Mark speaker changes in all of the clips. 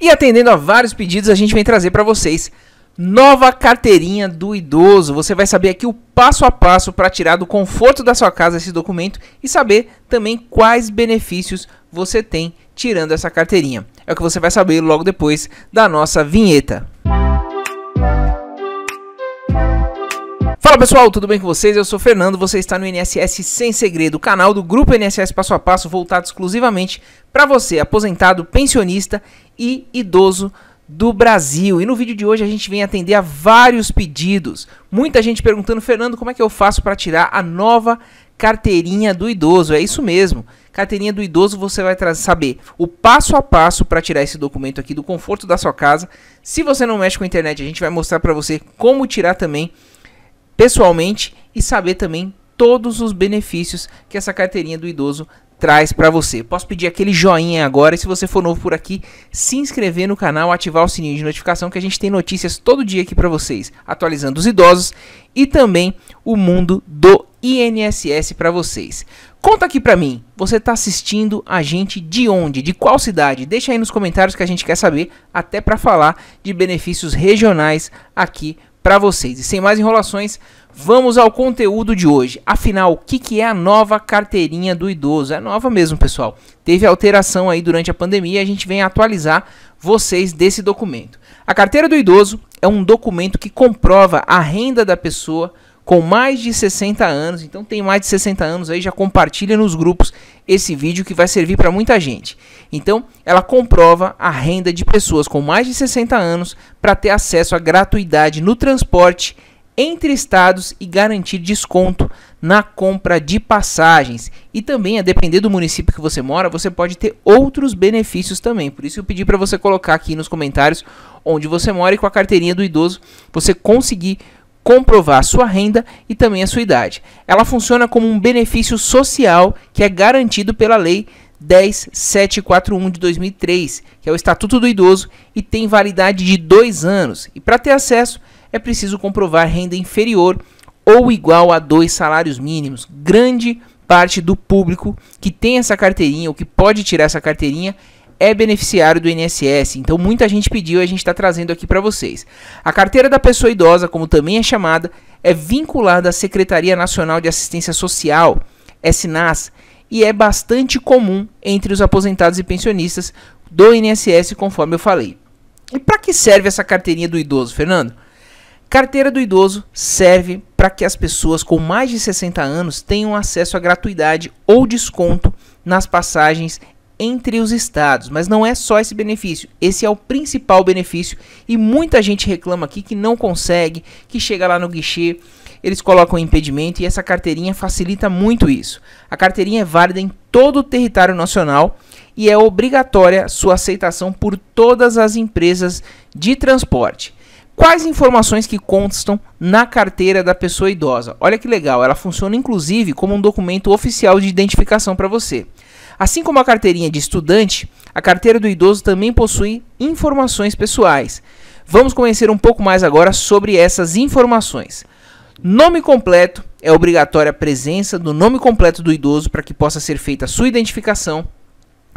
Speaker 1: E atendendo a vários pedidos, a gente vem trazer para vocês nova carteirinha do idoso. Você vai saber aqui o passo a passo para tirar do conforto da sua casa esse documento e saber também quais benefícios você tem tirando essa carteirinha. É o que você vai saber logo depois da nossa vinheta. Fala pessoal, tudo bem com vocês? Eu sou o Fernando, você está no NSS Sem Segredo, canal do Grupo NSS Passo a Passo, voltado exclusivamente para você, aposentado, pensionista e idoso do Brasil. E no vídeo de hoje a gente vem atender a vários pedidos. Muita gente perguntando, Fernando, como é que eu faço para tirar a nova carteirinha do idoso? É isso mesmo. Carteirinha do idoso, você vai saber o passo a passo para tirar esse documento aqui do conforto da sua casa. Se você não mexe com a internet, a gente vai mostrar para você como tirar também pessoalmente e saber também todos os benefícios que essa carteirinha do idoso traz para você. Posso pedir aquele joinha agora e se você for novo por aqui, se inscrever no canal, ativar o sininho de notificação que a gente tem notícias todo dia aqui para vocês, atualizando os idosos e também o mundo do INSS para vocês. Conta aqui para mim, você está assistindo a gente de onde, de qual cidade? Deixa aí nos comentários que a gente quer saber, até para falar de benefícios regionais aqui para vocês. E sem mais enrolações, vamos ao conteúdo de hoje. Afinal, o que, que é a nova carteirinha do idoso? É nova mesmo, pessoal. Teve alteração aí durante a pandemia e a gente vem atualizar vocês desse documento. A carteira do idoso é um documento que comprova a renda da pessoa com mais de 60 anos, então tem mais de 60 anos aí, já compartilha nos grupos esse vídeo que vai servir para muita gente. Então, ela comprova a renda de pessoas com mais de 60 anos para ter acesso à gratuidade no transporte entre estados e garantir desconto na compra de passagens. E também, a depender do município que você mora, você pode ter outros benefícios também. Por isso eu pedi para você colocar aqui nos comentários onde você mora e com a carteirinha do idoso você conseguir comprovar sua renda e também a sua idade. Ela funciona como um benefício social que é garantido pela Lei 10741 de 2003, que é o Estatuto do Idoso, e tem validade de dois anos. E para ter acesso, é preciso comprovar renda inferior ou igual a dois salários mínimos. Grande parte do público que tem essa carteirinha ou que pode tirar essa carteirinha é beneficiário do INSS, então muita gente pediu e a gente está trazendo aqui para vocês. A carteira da pessoa idosa, como também é chamada, é vinculada à Secretaria Nacional de Assistência Social, SNAS, é e é bastante comum entre os aposentados e pensionistas do INSS, conforme eu falei. E para que serve essa carteirinha do idoso, Fernando? Carteira do idoso serve para que as pessoas com mais de 60 anos tenham acesso à gratuidade ou desconto nas passagens entre os estados. Mas não é só esse benefício, esse é o principal benefício e muita gente reclama aqui que não consegue, que chega lá no guichê, eles colocam impedimento e essa carteirinha facilita muito isso. A carteirinha é válida em todo o território nacional e é obrigatória sua aceitação por todas as empresas de transporte. Quais informações que constam na carteira da pessoa idosa? Olha que legal, ela funciona inclusive como um documento oficial de identificação para você. Assim como a carteirinha de estudante, a carteira do idoso também possui informações pessoais. Vamos conhecer um pouco mais agora sobre essas informações. Nome completo é obrigatória a presença do nome completo do idoso para que possa ser feita a sua identificação.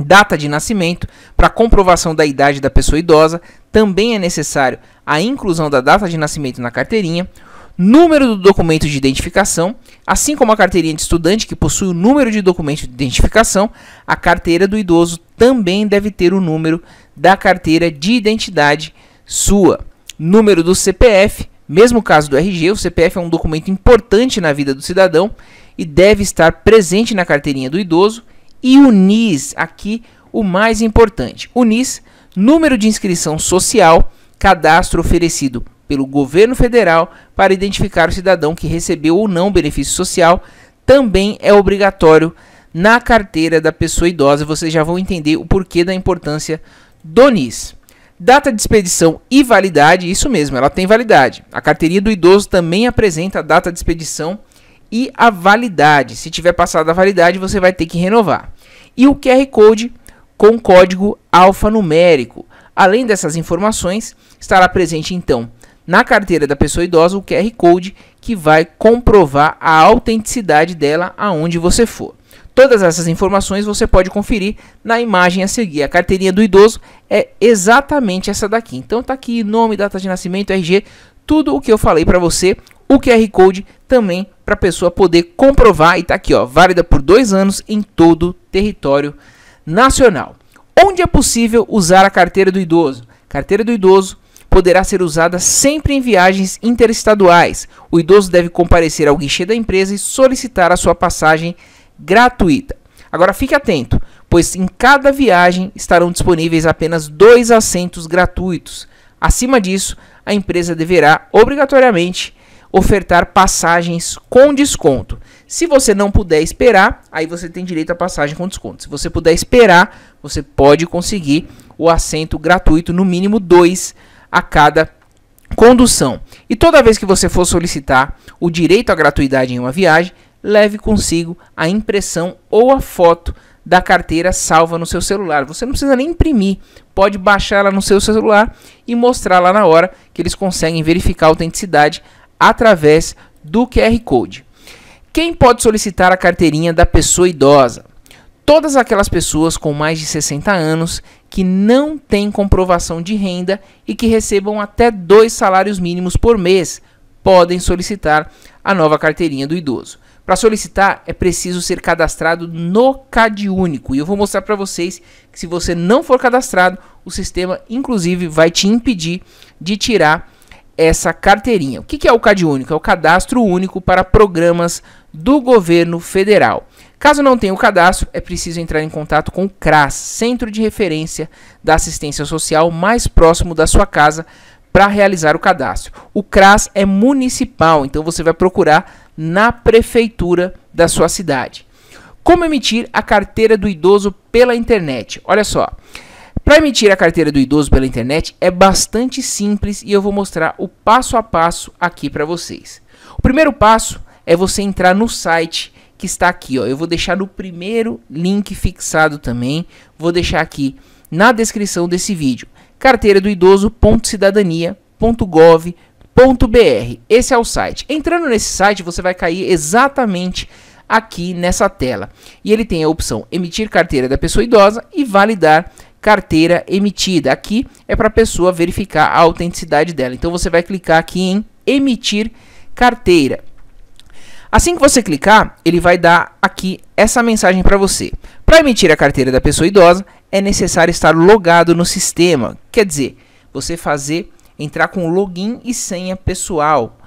Speaker 1: Data de nascimento para comprovação da idade da pessoa idosa também é necessário a inclusão da data de nascimento na carteirinha número do documento de identificação, assim como a carteirinha de estudante que possui o número de documento de identificação, a carteira do idoso também deve ter o número da carteira de identidade sua. Número do CPF, mesmo caso do RG, o CPF é um documento importante na vida do cidadão e deve estar presente na carteirinha do idoso. E o NIS, aqui o mais importante. O NIS, número de inscrição social, cadastro oferecido pelo governo federal para identificar o cidadão que recebeu ou não benefício social também é obrigatório na carteira da pessoa idosa. Vocês já vão entender o porquê da importância do NIS. Data de expedição e validade, isso mesmo, ela tem validade. A carteirinha do idoso também apresenta a data de expedição e a validade. Se tiver passado a validade, você vai ter que renovar. E o QR Code com código alfanumérico. Além dessas informações, estará presente então na carteira da pessoa idosa o QR Code que vai comprovar a autenticidade dela aonde você for. Todas essas informações você pode conferir na imagem a seguir. A carteirinha do idoso é exatamente essa daqui. Então tá aqui nome, data de nascimento, RG, tudo o que eu falei para você, o QR Code também para a pessoa poder comprovar e tá aqui, ó, válida por dois anos em todo o território nacional. Onde é possível usar a carteira do idoso? Carteira do idoso poderá ser usada sempre em viagens interestaduais. O idoso deve comparecer ao guichê da empresa e solicitar a sua passagem gratuita. Agora fique atento, pois em cada viagem estarão disponíveis apenas dois assentos gratuitos. Acima disso, a empresa deverá obrigatoriamente ofertar passagens com desconto. Se você não puder esperar, aí você tem direito à passagem com desconto. Se você puder esperar, você pode conseguir o assento gratuito, no mínimo dois a cada condução. E toda vez que você for solicitar o direito à gratuidade em uma viagem, leve consigo a impressão ou a foto da carteira salva no seu celular. Você não precisa nem imprimir, pode baixar ela no seu celular e mostrar lá na hora que eles conseguem verificar a autenticidade através do QR Code. Quem pode solicitar a carteirinha da pessoa idosa? todas aquelas pessoas com mais de 60 anos que não têm comprovação de renda e que recebam até dois salários mínimos por mês podem solicitar a nova carteirinha do idoso. Para solicitar é preciso ser cadastrado no CadÚnico e eu vou mostrar para vocês que se você não for cadastrado, o sistema inclusive vai te impedir de tirar essa carteirinha. O que é o CadÚnico? É o Cadastro Único para Programas do Governo Federal. Caso não tenha o cadastro, é preciso entrar em contato com o CRAS, Centro de Referência da Assistência Social, mais próximo da sua casa, para realizar o cadastro. O CRAS é municipal, então você vai procurar na prefeitura da sua cidade. Como emitir a carteira do idoso pela internet? Olha só. Para emitir a carteira do idoso pela internet é bastante simples e eu vou mostrar o passo a passo aqui para vocês. O primeiro passo é você entrar no site que está aqui, ó. Eu vou deixar no primeiro link fixado também, vou deixar aqui na descrição desse vídeo. Carteira do idoso.cidadania.gov.br. Esse é o site. Entrando nesse site, você vai cair exatamente aqui nessa tela. E ele tem a opção emitir carteira da pessoa idosa e validar carteira emitida. Aqui é para a pessoa verificar a autenticidade dela. Então você vai clicar aqui em emitir carteira. Assim que você clicar, ele vai dar aqui essa mensagem para você. Para emitir a carteira da pessoa idosa, é necessário estar logado no sistema, quer dizer, você fazer entrar com login e senha pessoal.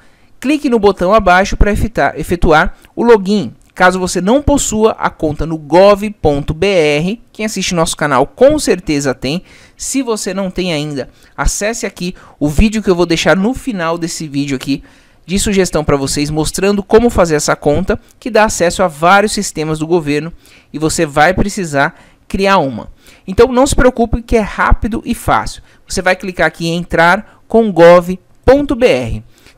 Speaker 1: Clique no botão abaixo para efetuar o login. Caso você não possua a conta no gov.br, quem assiste nosso canal com certeza tem. Se você não tem ainda, acesse aqui o vídeo que eu vou deixar no final desse vídeo aqui de sugestão para vocês mostrando como fazer essa conta, que dá acesso a vários sistemas do governo e você vai precisar criar uma. Então não se preocupe que é rápido e fácil. Você vai clicar aqui em entrar com gov.br.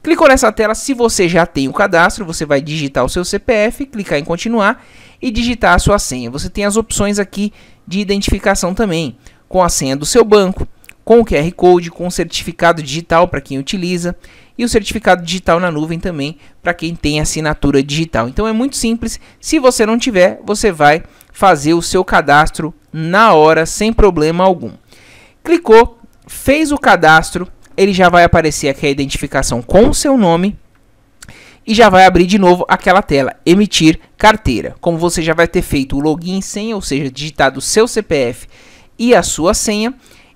Speaker 1: Clicou nessa tela, se você já tem o cadastro, você vai digitar o seu CPF, clicar em continuar e digitar a sua senha. Você tem as opções aqui de identificação também, com a senha do seu banco, com o QR Code, com o certificado digital para quem utiliza e o certificado digital na nuvem também para quem tem assinatura digital. Então é muito simples. Se você não tiver, você vai fazer o seu cadastro na hora sem problema algum. Clicou, fez o cadastro, ele já vai aparecer aqui a identificação com o seu nome e já vai abrir de novo aquela tela emitir carteira. Como você já vai ter feito o login senha, ou seja, digitado o seu CPF e a sua senha,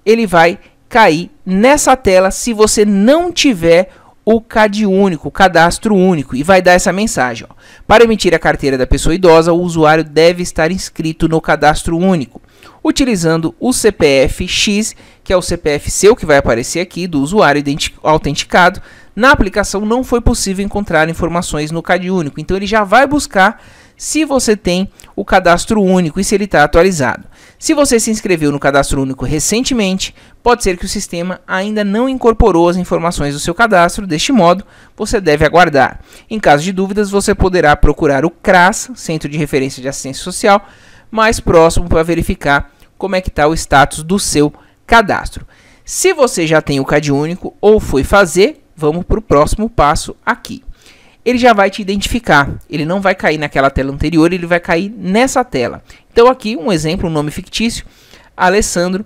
Speaker 1: ele vai cair nessa tela se você não tiver o CAD único, o cadastro único, e vai dar essa mensagem. Ó. Para emitir a carteira da pessoa idosa, o usuário deve estar inscrito no cadastro único, utilizando o CPF X, que é o CPF seu que vai aparecer aqui, do usuário autenticado. Na aplicação não foi possível encontrar informações no CAD único, então ele já vai buscar se você tem o cadastro único e se ele está atualizado. Se você se inscreveu no cadastro único recentemente, pode ser que o sistema ainda não incorporou as informações do seu cadastro, deste modo, você deve aguardar. Em caso de dúvidas, você poderá procurar o CRAS, Centro de Referência de Assistência Social, mais próximo para verificar como é que está o status do seu cadastro. Se você já tem o CAD único ou foi fazer, vamos para o próximo passo aqui ele já vai te identificar. Ele não vai cair naquela tela anterior, ele vai cair nessa tela. Então aqui um exemplo, um nome fictício, Alessandro,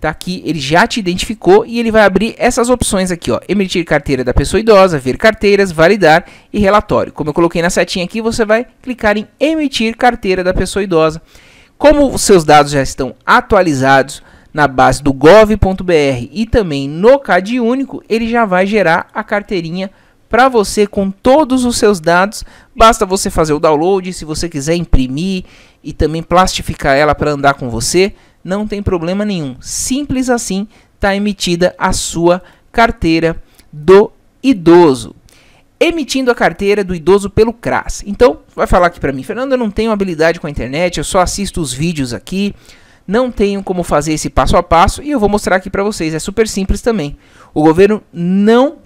Speaker 1: tá aqui, ele já te identificou e ele vai abrir essas opções aqui, ó, emitir carteira da pessoa idosa, ver carteiras, validar e relatório. Como eu coloquei na setinha aqui, você vai clicar em emitir carteira da pessoa idosa. Como os seus dados já estão atualizados na base do gov.br e também no Cadúnico, Único, ele já vai gerar a carteirinha para você com todos os seus dados. Basta você fazer o download, se você quiser imprimir e também plastificar ela para andar com você, não tem problema nenhum. Simples assim está emitida a sua carteira do idoso. Emitindo a carteira do idoso pelo CRAS. Então, vai falar aqui para mim, Fernando, eu não tenho habilidade com a internet, eu só assisto os vídeos aqui, não tenho como fazer esse passo a passo e eu vou mostrar aqui para vocês. É super simples também. O governo não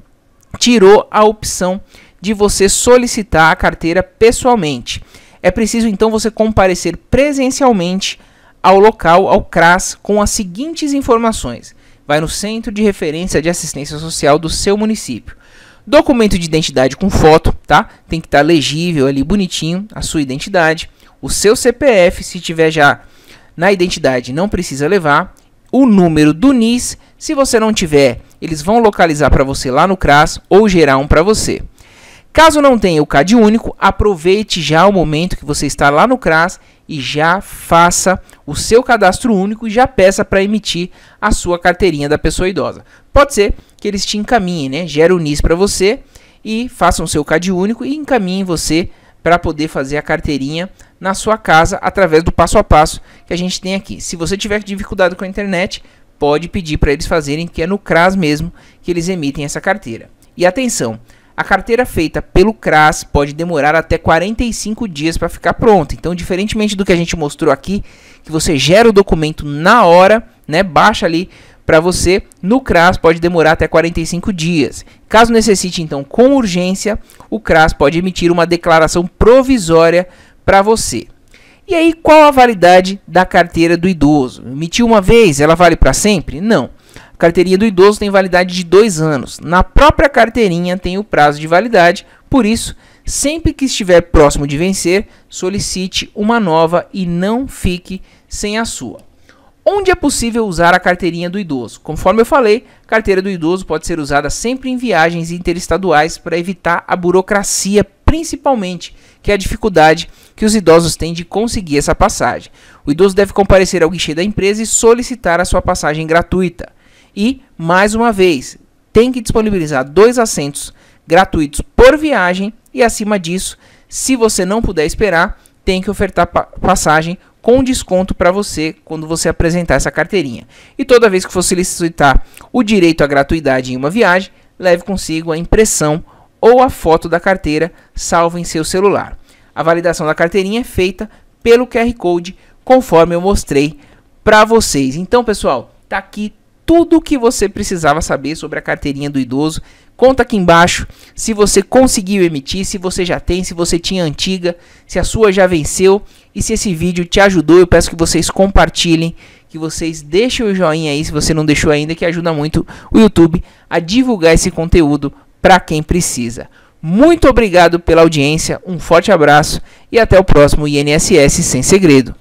Speaker 1: tirou a opção de você solicitar a carteira pessoalmente. É preciso então você comparecer presencialmente ao local, ao CRAS, com as seguintes informações. Vai no Centro de Referência de Assistência Social do seu município. Documento de identidade com foto, tá? Tem que estar tá legível ali, bonitinho, a sua identidade. O seu CPF, se tiver já na identidade, não precisa levar. O número do NIS, se você não tiver eles vão localizar para você lá no CRAS ou gerar um para você. Caso não tenha o CAD único, aproveite já o momento que você está lá no CRAS e já faça o seu cadastro único e já peça para emitir a sua carteirinha da pessoa idosa. Pode ser que eles te encaminhem, né? Gera o NIS para você e façam o seu CAD único e encaminhem você para poder fazer a carteirinha na sua casa através do passo a passo que a gente tem aqui. Se você tiver dificuldade com a internet, pode pedir para eles fazerem, que é no CRAS mesmo que eles emitem essa carteira. E atenção, a carteira feita pelo CRAS pode demorar até 45 dias para ficar pronta. Então, diferentemente do que a gente mostrou aqui, que você gera o documento na hora, né, baixa ali para você, no CRAS pode demorar até 45 dias. Caso necessite, então, com urgência, o CRAS pode emitir uma declaração provisória para você. E aí, qual a validade da carteira do idoso? Emitiu uma vez, ela vale para sempre? Não. A carteirinha do idoso tem validade de dois anos. Na própria carteirinha tem o prazo de validade, por isso, sempre que estiver próximo de vencer, solicite uma nova e não fique sem a sua. Onde é possível usar a carteirinha do idoso? Conforme eu falei, a carteira do idoso pode ser usada sempre em viagens interestaduais para evitar a burocracia, principalmente, que é a dificuldade que os idosos têm de conseguir essa passagem. O idoso deve comparecer ao guichê da empresa e solicitar a sua passagem gratuita. E, mais uma vez, tem que disponibilizar dois assentos gratuitos por viagem e, acima disso, se você não puder esperar, tem que ofertar pa passagem com desconto para você quando você apresentar essa carteirinha. E toda vez que for solicitar o direito à gratuidade em uma viagem, leve consigo a impressão ou a foto da carteira salvo em seu celular. A validação da carteirinha é feita pelo QR Code, conforme eu mostrei para vocês. Então, pessoal, tá aqui tudo o que você precisava saber sobre a carteirinha do idoso. Conta aqui embaixo se você conseguiu emitir, se você já tem, se você tinha antiga, se a sua já venceu e se esse vídeo te ajudou. Eu peço que vocês compartilhem, que vocês deixem o joinha aí se você não deixou ainda, que ajuda muito o YouTube a divulgar esse conteúdo para quem precisa. Muito obrigado pela audiência, um forte abraço e até o próximo INSS Sem Segredo.